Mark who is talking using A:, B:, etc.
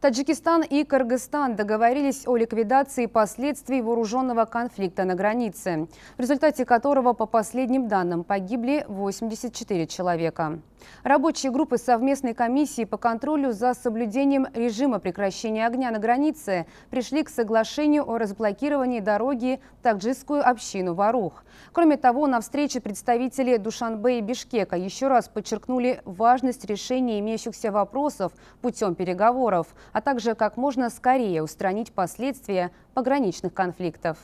A: Таджикистан и Кыргызстан договорились о ликвидации последствий вооруженного конфликта на границе, в результате которого, по последним данным, погибли 84 человека. Рабочие группы совместной комиссии по контролю за соблюдением режима прекращения огня на границе пришли к соглашению о разблокировании дороги в таджикскую общину Варух. Кроме того, на встрече представители Душанбе и Бишкека еще раз подчеркнули важность решения имеющихся вопросов путем переговоров – а также как можно скорее устранить последствия пограничных конфликтов.